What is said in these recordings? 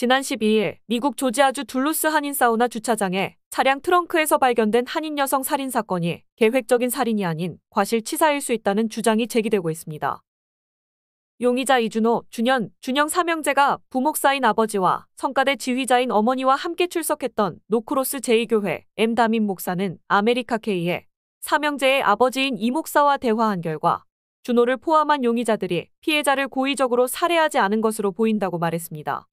지난 12일 미국 조지아주 둘루스 한인 사우나 주차장에 차량 트렁크에서 발견된 한인 여성 살인 사건이 계획적인 살인이 아닌 과실치사일 수 있다는 주장이 제기되고 있습니다. 용의자 이준호, 준현, 준영 삼형제가 부목사인 아버지와 성가대 지휘자인 어머니와 함께 출석했던 노크로스 제2교회 엠다민 목사는 아메리카 K에 삼형제의 아버지인 이 목사와 대화한 결과 준호를 포함한 용의자들이 피해자를 고의적으로 살해하지 않은 것으로 보인다고 말했습니다.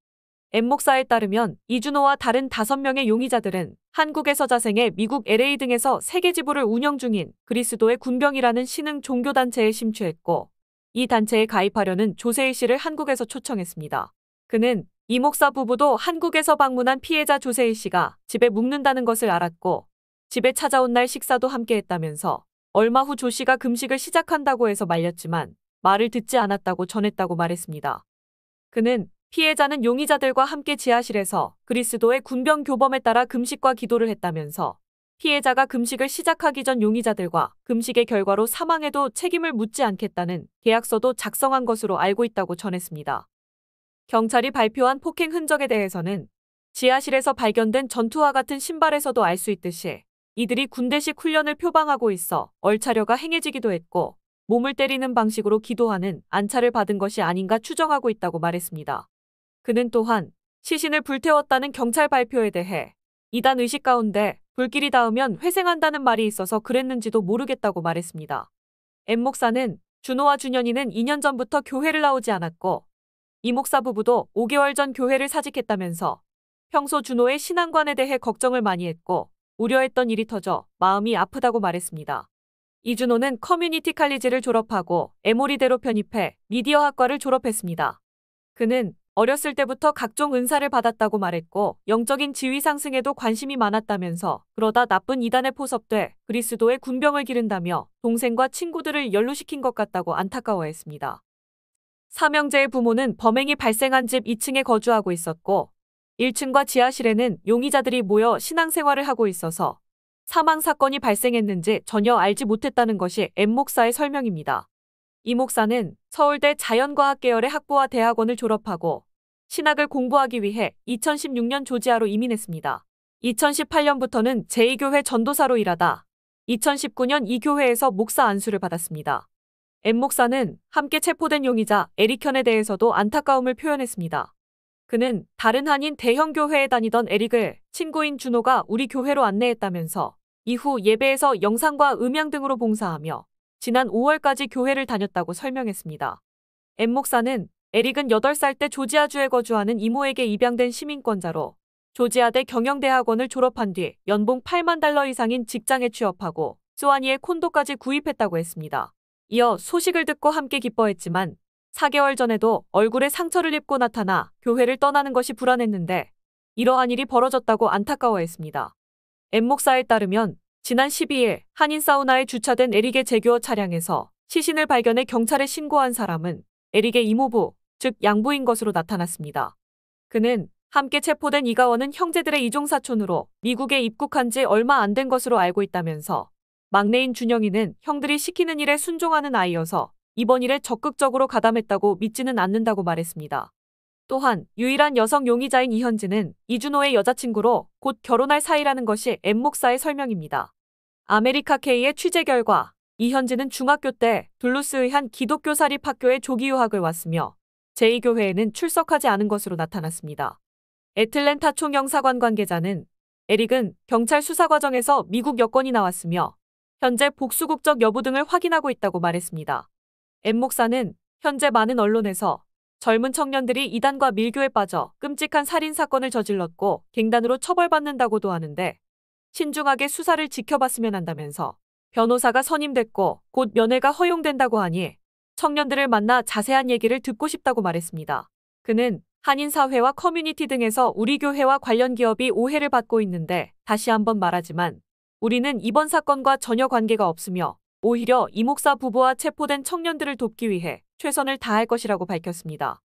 엠 목사에 따르면 이준호와 다른 5명의 용의자들은 한국에서 자생해 미국 LA 등에서 세계 지부를 운영 중인 그리스도의 군병이라는 신흥 종교단체에 심취했고 이 단체에 가입하려는 조세희 씨를 한국에서 초청했습니다. 그는 이 목사 부부도 한국에서 방문한 피해자 조세희 씨가 집에 묵는다는 것을 알았고 집에 찾아온 날 식사도 함께 했다면서 얼마 후 조 씨가 금식을 시작한다고 해서 말렸지만 말을 듣지 않았다고 전했다고 말했습니다. 그는 피해자는 용의자들과 함께 지하실에서 그리스도의 군병 교범에 따라 금식과 기도를 했다면서 피해자가 금식을 시작하기 전 용의자들과 금식의 결과로 사망해도 책임을 묻지 않겠다는 계약서도 작성한 것으로 알고 있다고 전했습니다. 경찰이 발표한 폭행 흔적에 대해서는 지하실에서 발견된 전투와 같은 신발에서도 알 수 있듯이 이들이 군대식 훈련을 표방하고 있어 얼차려가 행해지기도 했고 몸을 때리는 방식으로 기도하는 안차를 받은 것이 아닌가 추정하고 있다고 말했습니다. 그는 또한 시신을 불태웠다는 경찰 발표에 대해 이단 의식 가운데 불길이 닿으면 회생한다는 말이 있어서 그랬는지도 모르겠다고 말했습니다. 엠 목사는 준호와 준현이는 2년 전부터 교회를 나오지 않았고 이 목사 부부도 5개월 전 교회를 사직했다면서 평소 준호의 신앙관에 대해 걱정을 많이 했고 우려했던 일이 터져 마음이 아프다고 말했습니다. 이준호는 커뮤니티 칼리지를 졸업하고 에모리대로 편입해 미디어 학과를 졸업했습니다. 그는 어렸을 때부터 각종 은사를 받았다고 말했고 영적인 지위 상승에도 관심이 많았다면서 그러다 나쁜 이단에 포섭돼 그리스도의 군병을 기른다며 동생과 친구들을 연루시킨 것 같다고 안타까워했습니다. 사명제의 부모는 범행이 발생한 집 2층에 거주하고 있었고 1층과 지하실에는 용의자들이 모여 신앙생활을 하고 있어서 사망 사건이 발생했는지 전혀 알지 못했다는 것이 엠 목사의 설명입니다. 이 목사는 서울대 자연과학 계열의 학부와 대학원을 졸업하고 신학을 공부하기 위해 2016년 조지아로 이민했습니다. 2018년부터는 제2교회 전도사로 일하다 2019년 이 교회에서 목사 안수를 받았습니다. 엠 목사는 함께 체포된 용의자 에릭현에 대해서도 안타까움을 표현했습니다. 그는 다른 한인 대형 교회에 다니던 에릭을 친구인 준호가 우리 교회로 안내했다면서 이후 예배에서 영상과 음향 등으로 봉사하며 지난 5월까지 교회를 다녔다고 설명했습니다. 엠 목사는 에릭은 8살 때 조지아주에 거주하는 이모에게 입양된 시민권자로 조지아대 경영대학원을 졸업한 뒤 연봉 8만 달러 이상인 직장에 취업하고 소완이의 콘도까지 구입했다고 했습니다. 이어 소식을 듣고 함께 기뻐했지만 4개월 전에도 얼굴에 상처를 입고 나타나 교회를 떠나는 것이 불안했는데 이러한 일이 벌어졌다고 안타까워했습니다. 엠 목사에 따르면 지난 12일 한인 사우나에 주차된 에릭의 제교 차량에서 시신을 발견해 경찰에 신고한 사람은 에릭의 이모부 즉양부인 것으로 나타났습니다. 그는 함께 체포된 이가원은 형제들의 이종사촌으로 미국에 입국한 지 얼마 안 된 것으로 알고 있다면서 막내인 준영이는 형들이 시키는 일에 순종하는 아이여서 이번 일에 적극적으로 가담했다고 믿지는 않는다고 말했습니다. 또한 유일한 여성 용의자인 이현진은 이준호의 여자친구로 곧 결혼할 사이라는 것이 M 목사의 설명입니다. 아메리카 K의 취재 결과 이현진은 중학교 때 둘루스의 한 기독교 사립학교에 조기 유학을 왔으며 제2교회에는 출석하지 않은 것으로 나타났습니다. 애틀랜타 총영사관 관계자는 에릭은 경찰 수사 과정에서 미국 여권이 나왔으며 현재 복수국적 여부 등을 확인하고 있다고 말했습니다. 엠 목사는 현재 많은 언론에서 젊은 청년들이 이단과 밀교에 빠져 끔찍한 살인 사건을 저질렀고 갱단으로 처벌받는다고도 하는데 신중하게 수사를 지켜봤으면 한다면서 변호사가 선임됐고 곧 면회가 허용된다고 하니 청년들을 만나 자세한 얘기를 듣고 싶다고 말했습니다. 그는 한인사회와 커뮤니티 등에서 우리 교회와 관련 기업이 오해를 받고 있는데 다시 한번 말하지만 우리는 이번 사건과 전혀 관계가 없으며 오히려 이목사 부부와 체포된 청년들을 돕기 위해 최선을 다할 것이라고 밝혔습니다.